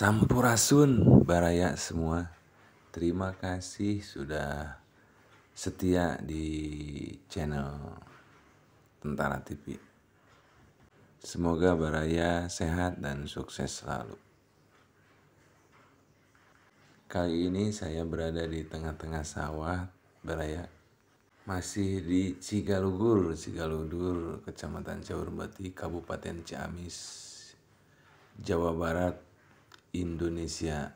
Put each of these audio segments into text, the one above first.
Sampurasun Baraya semua. Terima kasih sudah setia di channel Tentara TV. Semoga Baraya sehat dan sukses selalu. Kali ini saya berada di tengah-tengah sawah Baraya. Masih di Cigalugur, Cigalugur, Kecamatan Jaurbati, Kabupaten Ciamis, Jawa Barat, Indonesia.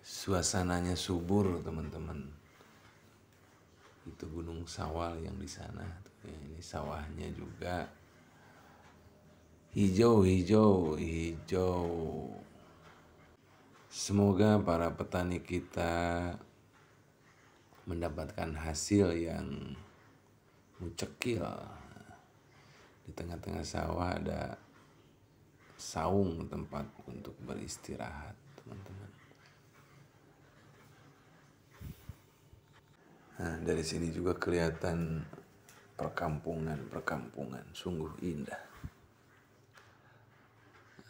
Suasananya subur, teman-teman. Itu Gunung Sawal yang di sana. Ya, ini sawahnya juga hijau, hijau, hijau. Semoga para petani kita mendapatkan hasil yang mucekil Di tengah-tengah sawah ada saung tempat untuk beristirahat teman-teman nah dari sini juga kelihatan perkampungan perkampungan sungguh indah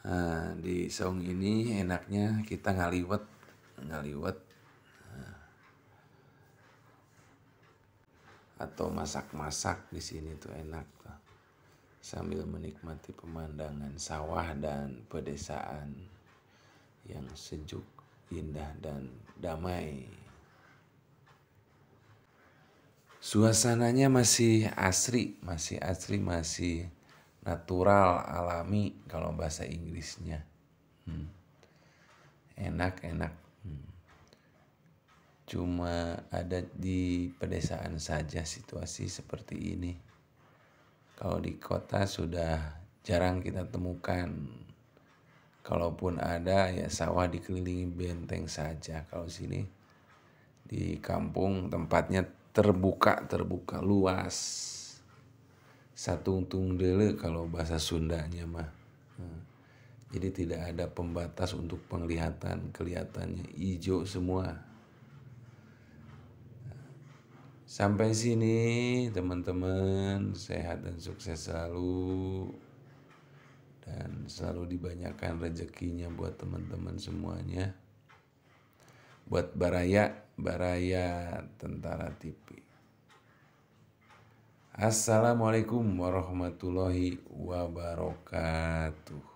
nah, di saung ini enaknya kita ngaliwet ngaliwet eh, atau masak-masak di sini tuh enak tuh sambil menikmati pemandangan sawah dan pedesaan yang sejuk, indah, dan damai. Suasananya masih asri, masih asri, masih natural, alami kalau bahasa Inggrisnya. Hmm. Enak, enak. Hmm. Cuma ada di pedesaan saja situasi seperti ini. Kalau di kota sudah jarang kita temukan. Kalaupun ada ya sawah dikelilingi benteng saja. Kalau sini di kampung tempatnya terbuka terbuka luas. Satu untung dele kalau bahasa Sundanya mah. Hmm. Jadi tidak ada pembatas untuk penglihatan, kelihatannya hijau semua. Sampai sini teman-teman sehat dan sukses selalu dan selalu dibanyakan rezekinya buat teman-teman semuanya. Buat Baraya, Baraya Tentara TV. Assalamualaikum warahmatullahi wabarakatuh.